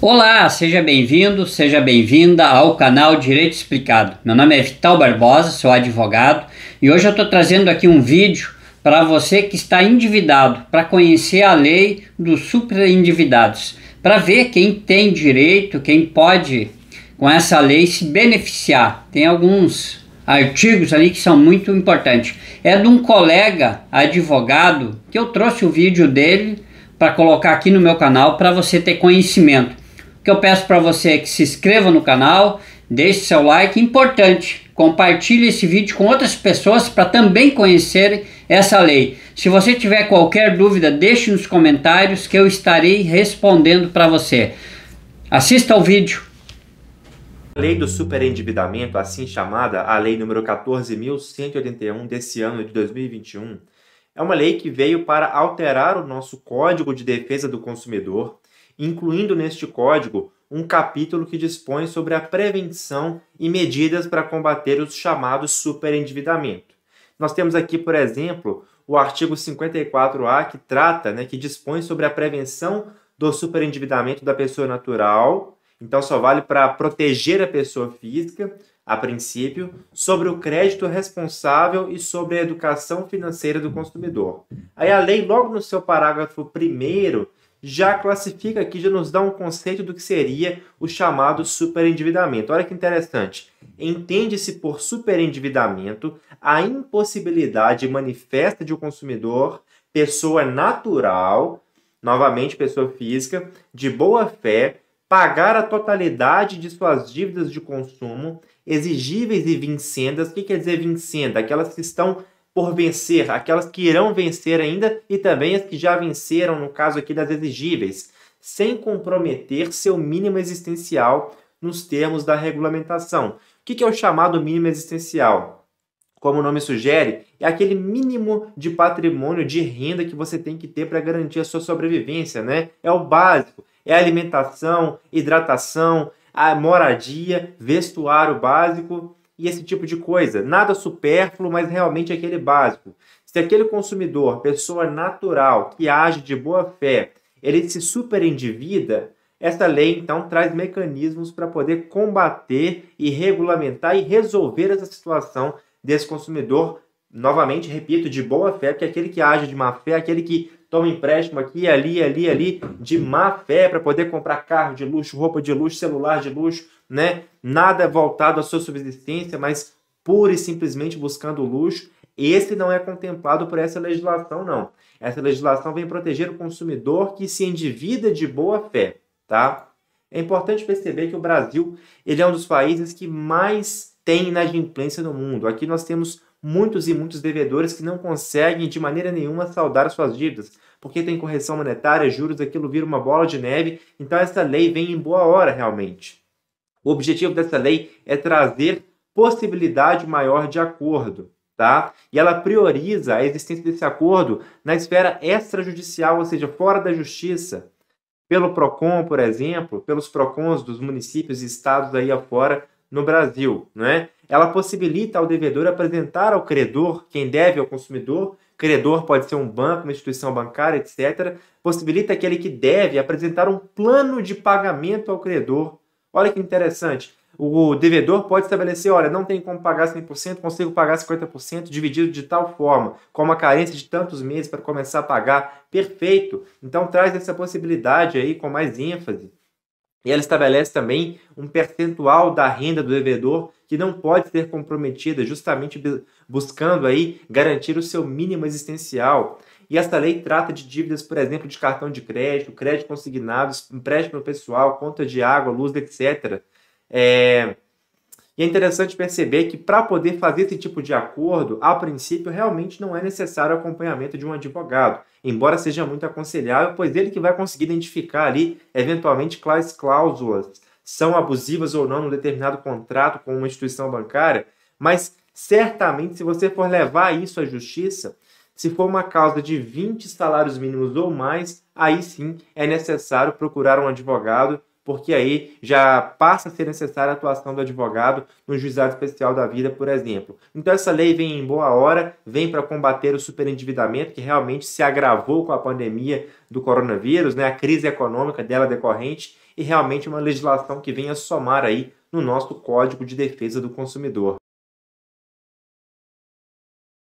Olá, seja bem-vindo, seja bem-vinda ao canal Direito Explicado. Meu nome é Vital Barbosa, sou advogado e hoje eu estou trazendo aqui um vídeo para você que está endividado, para conhecer a lei dos superendividados, para ver quem tem direito, quem pode com essa lei se beneficiar. Tem alguns artigos ali que são muito importantes. É de um colega advogado que eu trouxe o vídeo dele para colocar aqui no meu canal para você ter conhecimento que eu peço para você que se inscreva no canal, deixe seu like, é importante, compartilhe esse vídeo com outras pessoas para também conhecerem essa lei. Se você tiver qualquer dúvida, deixe nos comentários que eu estarei respondendo para você. Assista ao vídeo. A lei do superendividamento, assim chamada a lei número 14181 desse ano de 2021, é uma lei que veio para alterar o nosso Código de Defesa do Consumidor, incluindo neste código um capítulo que dispõe sobre a prevenção e medidas para combater os chamados superendividamento. Nós temos aqui, por exemplo, o artigo 54A que trata, né, que dispõe sobre a prevenção do superendividamento da pessoa natural então só vale para proteger a pessoa física, a princípio, sobre o crédito responsável e sobre a educação financeira do consumidor. Aí a lei, logo no seu parágrafo primeiro, já classifica aqui, já nos dá um conceito do que seria o chamado superendividamento. Olha que interessante. Entende-se por superendividamento a impossibilidade manifesta de o um consumidor, pessoa natural, novamente pessoa física, de boa fé, pagar a totalidade de suas dívidas de consumo, exigíveis e vincendas. O que quer dizer vincenda? Aquelas que estão por vencer, aquelas que irão vencer ainda e também as que já venceram, no caso aqui das exigíveis, sem comprometer seu mínimo existencial nos termos da regulamentação. O que é o chamado mínimo existencial? Como o nome sugere, é aquele mínimo de patrimônio de renda que você tem que ter para garantir a sua sobrevivência, né? É o básico, é alimentação, hidratação, moradia, vestuário básico e esse tipo de coisa. Nada supérfluo, mas realmente aquele básico. Se aquele consumidor, pessoa natural, que age de boa fé, ele se superendivida, essa lei então traz mecanismos para poder combater e regulamentar e resolver essa situação desse consumidor novamente repito, de boa fé, porque aquele que age de má fé, aquele que toma empréstimo aqui, ali, ali, ali, de má fé para poder comprar carro de luxo, roupa de luxo, celular de luxo, né? Nada voltado à sua subsistência, mas pura e simplesmente buscando luxo. Esse não é contemplado por essa legislação, não. Essa legislação vem proteger o consumidor que se endivida de boa fé, tá? É importante perceber que o Brasil ele é um dos países que mais tem inadimplência no mundo. Aqui nós temos muitos e muitos devedores que não conseguem de maneira nenhuma saldar suas dívidas, porque tem correção monetária, juros, aquilo vira uma bola de neve, então essa lei vem em boa hora realmente. O objetivo dessa lei é trazer possibilidade maior de acordo, tá? E ela prioriza a existência desse acordo na esfera extrajudicial, ou seja, fora da justiça. Pelo PROCON, por exemplo, pelos PROCONs dos municípios e estados aí afora, no Brasil. Né? Ela possibilita ao devedor apresentar ao credor, quem deve ao consumidor, credor pode ser um banco, uma instituição bancária, etc., possibilita aquele que deve apresentar um plano de pagamento ao credor. Olha que interessante. O devedor pode estabelecer, olha, não tem como pagar 100%, consigo pagar 50%, dividido de tal forma, com uma carência de tantos meses para começar a pagar. Perfeito. Então traz essa possibilidade aí com mais ênfase. E ela estabelece também um percentual da renda do devedor que não pode ser comprometida, justamente buscando aí garantir o seu mínimo existencial. E esta lei trata de dívidas, por exemplo, de cartão de crédito, crédito consignado, empréstimo pessoal, conta de água, luz, etc. É, e é interessante perceber que para poder fazer esse tipo de acordo, a princípio realmente não é necessário o acompanhamento de um advogado, embora seja muito aconselhável, pois ele que vai conseguir identificar ali eventualmente quais cláusulas são abusivas ou não no determinado contrato com uma instituição bancária, mas certamente se você for levar isso à justiça, se for uma causa de 20 salários mínimos ou mais, aí sim é necessário procurar um advogado porque aí já passa a ser necessária a atuação do advogado no juizado especial da vida, por exemplo. Então essa lei vem em boa hora, vem para combater o superendividamento que realmente se agravou com a pandemia do coronavírus, né, a crise econômica dela decorrente e realmente é uma legislação que vem a somar aí no nosso Código de Defesa do Consumidor.